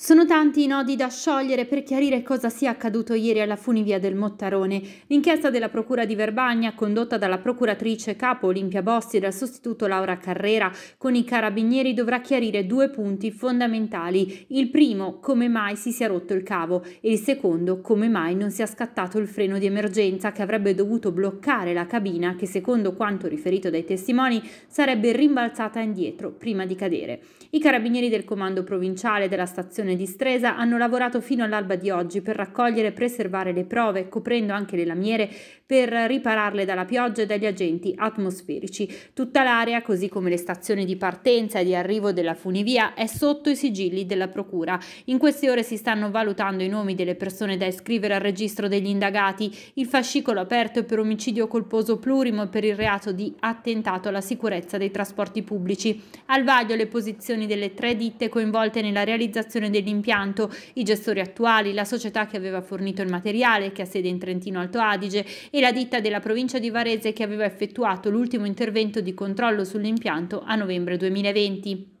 Sono tanti i nodi da sciogliere per chiarire cosa sia accaduto ieri alla funivia del Mottarone. L'inchiesta della Procura di Verbagna, condotta dalla procuratrice capo Olimpia Bossi e dal sostituto Laura Carrera, con i carabinieri dovrà chiarire due punti fondamentali. Il primo, come mai si sia rotto il cavo e il secondo, come mai non sia scattato il freno di emergenza che avrebbe dovuto bloccare la cabina che secondo quanto riferito dai testimoni sarebbe rimbalzata indietro prima di cadere. I carabinieri del comando provinciale della stazione stazione di Stresa hanno lavorato fino all'alba di oggi per raccogliere e preservare le prove, coprendo anche le lamiere per ripararle dalla pioggia e dagli agenti atmosferici. Tutta l'area, così come le stazioni di partenza e di arrivo della funivia, è sotto i sigilli della Procura. In queste ore si stanno valutando i nomi delle persone da iscrivere al registro degli indagati. Il fascicolo aperto è per omicidio colposo plurimo e per il reato di attentato alla sicurezza dei trasporti pubblici. Al vaglio le posizioni delle tre ditte coinvolte nella realizzazione dei dell'impianto, i gestori attuali, la società che aveva fornito il materiale, che ha sede in Trentino Alto Adige, e la ditta della provincia di Varese che aveva effettuato l'ultimo intervento di controllo sull'impianto a novembre 2020.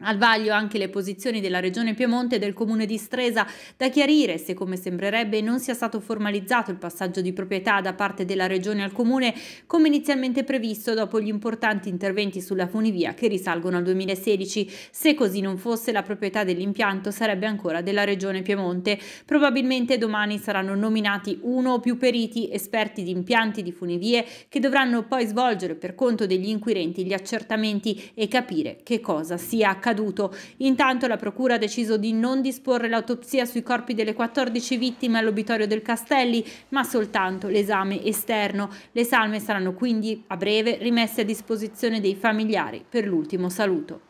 Al vaglio anche le posizioni della Regione Piemonte e del Comune di Stresa, da chiarire se, come sembrerebbe, non sia stato formalizzato il passaggio di proprietà da parte della Regione al Comune, come inizialmente previsto dopo gli importanti interventi sulla funivia che risalgono al 2016. Se così non fosse, la proprietà dell'impianto sarebbe ancora della Regione Piemonte. Probabilmente domani saranno nominati uno o più periti esperti di impianti di funivie che dovranno poi svolgere per conto degli inquirenti gli accertamenti e capire che cosa sia accaduto accaduto. Intanto la Procura ha deciso di non disporre l'autopsia sui corpi delle 14 vittime all'obitorio del Castelli, ma soltanto l'esame esterno. Le salme saranno quindi a breve rimesse a disposizione dei familiari per l'ultimo saluto.